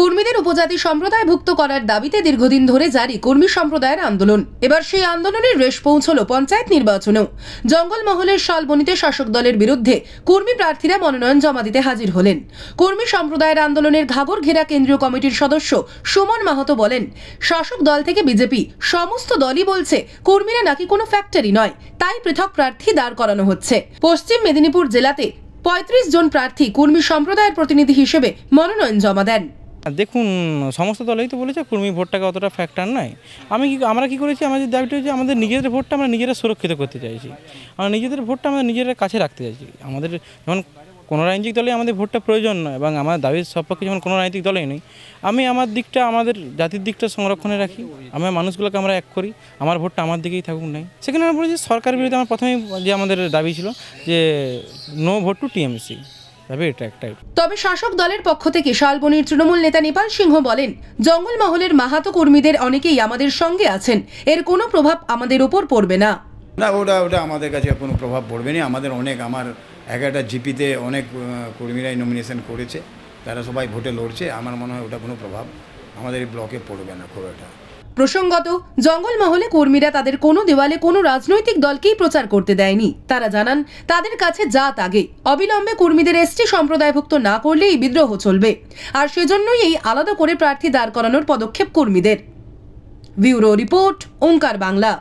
কর্মীদের উপজাতি সম্প্রদায় ভুক্ত করার দাবিতে দীর্ঘদিন ধরে জারি কর্মী সম্প্রদায়ের আন্দোলন এবার সেই আন্দোলনের রেশ পৌঁছল পঞ্চায়েত নির্বাচনেও জঙ্গলমহলের শালবনিতে শাসক দলের বিরুদ্ধে কর্মী প্রার্থীরা মনোনয়ন জমা দিতে হাজির হলেন কর্মী সম্প্রদায়ের আন্দোলনের ঘাগর ঘেরা কেন্দ্রীয় কমিটির সদস্য সুমন মাহাতো বলেন শাসক দল থেকে বিজেপি সমস্ত দলই বলছে কর্মীরা নাকি কোনো ফ্যাক্টরি নয় তাই পৃথক প্রার্থী দাঁড় করানো হচ্ছে পশ্চিম মেদিনীপুর জেলাতে পঁয়ত্রিশ জন প্রার্থী কর্মী সম্প্রদায়ের প্রতিনিধি হিসেবে মনোনয়ন জমা দেন দেখুন সমস্ত দলেই তো বলেছে কর্মী ভোটটাকে অতটা ফ্যাক্টর নয় আমি কি আমরা কি করেছি আমাদের দাবিটা হচ্ছে আমাদের নিজেদের ভোটটা আমরা নিজেরা সুরক্ষিত করতে চাইছি আমরা নিজেদের ভোটটা আমরা নিজেরা কাছে রাখতে চাইছি আমাদের যখন কোনো রাজনৈতিক দলে আমাদের ভোটটা প্রয়োজন নয় এবং আমার দাবির সপক্ষে যখন কোনো রাজনৈতিক দলেই নেই আমি আমার দিকটা আমাদের জাতির দিকটা সংরক্ষণে রাখি আমার মানুষগুলোকে আমরা এক করি আমার ভোটটা আমার দিকেই থাকুক নাই সেখানে আমরা বলেছি সরকার বিরুদ্ধে আমার প্রথমেই যে আমাদের দাবি ছিল যে নো ভোট টু টিএমসি তবে শাসক দলের পক্ষ থেকে শালবনির তৃণমূল নেতা নেপাল সিংহ বলেন জঙ্গলমহলের মাহাতো কর্মীদের অনেকেই আমাদের সঙ্গে আছেন এর কোনো প্রভাব আমাদের ওপর পড়বে না না ওটা ওটা আমাদের কাছে কোনো প্রভাব পড়বে না আমাদের অনেক আমার এক একটা জিপিতে অনেক কর্মীরাই নমিনেশন করেছে তারা সবাই ভোটে লড়ছে আমার মনে হয় ওটা কোনো প্রভাব আমাদের এই ব্লকে পড়বে না খুব একটা প্রসঙ্গত জঙ্গলমহলে কর্মীরা তাদের কোনো দেওয়ালে কোনো রাজনৈতিক দলকেই প্রচার করতে দেয়নি তারা জানান তাদের কাছে যা তাগে অবিলম্বে কর্মীদের এসটি সম্প্রদায়ভুক্ত না করলে এই বিদ্রোহ চলবে আর সেজন্যই এই আলাদা করে প্রার্থী দাঁড় করানোর পদক্ষেপ কর্মীদের ব্যুরো রিপোর্ট ওঙ্কার বাংলা